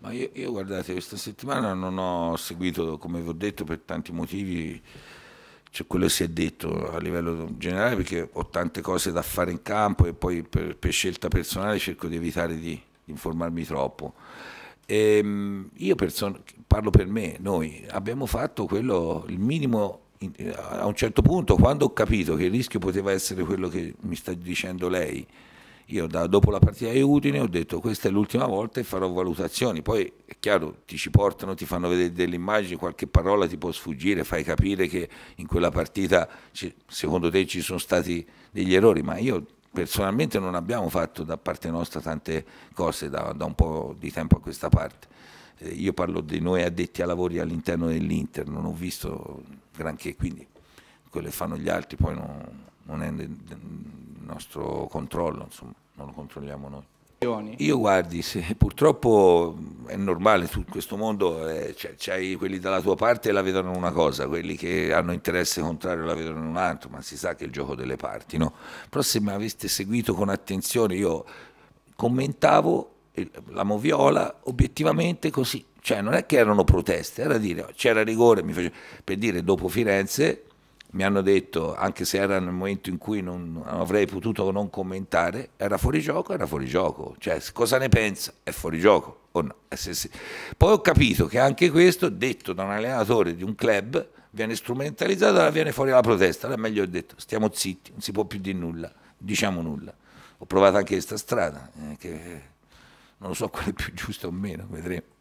Ma io, io, guardate, questa settimana non ho seguito, come vi ho detto, per tanti motivi, cioè quello che si è detto a livello generale, perché ho tante cose da fare in campo e poi per, per scelta personale cerco di evitare di, di informarmi troppo. E, ehm, io parlo per me, noi abbiamo fatto quello, il minimo a un certo punto, quando ho capito che il rischio poteva essere quello che mi sta dicendo lei, io da, dopo la partita di Udine ho detto questa è l'ultima volta e farò valutazioni, poi è chiaro ti ci portano, ti fanno vedere delle immagini, qualche parola ti può sfuggire, fai capire che in quella partita secondo te ci sono stati degli errori, ma io personalmente non abbiamo fatto da parte nostra tante cose da, da un po' di tempo a questa parte. Eh, io parlo di noi addetti a lavori all'interno dell'Inter, non ho visto granché, quindi quello che fanno gli altri poi non, non è nostro controllo, insomma, non lo controlliamo noi. Io guardi, se, purtroppo è normale, su questo mondo eh, cioè, c'hai quelli dalla tua parte la vedono una cosa, quelli che hanno interesse contrario la vedono un'altra, ma si sa che è il gioco delle parti, no? Però se mi aveste seguito con attenzione io commentavo la moviola obiettivamente così, cioè non è che erano proteste, era dire c'era rigore, facevo, per dire dopo Firenze mi hanno detto, anche se era nel momento in cui non avrei potuto non commentare, era fuori gioco, era fuori gioco. Cioè, cosa ne pensa? È fuori gioco o no? Eh, Poi ho capito che anche questo, detto da un allenatore di un club, viene strumentalizzato, allora viene fuori la protesta. Allora meglio ho detto, stiamo zitti, non si può più dire nulla, diciamo nulla. Ho provato anche questa strada, eh, che non so quale è più giusta o meno, vedremo.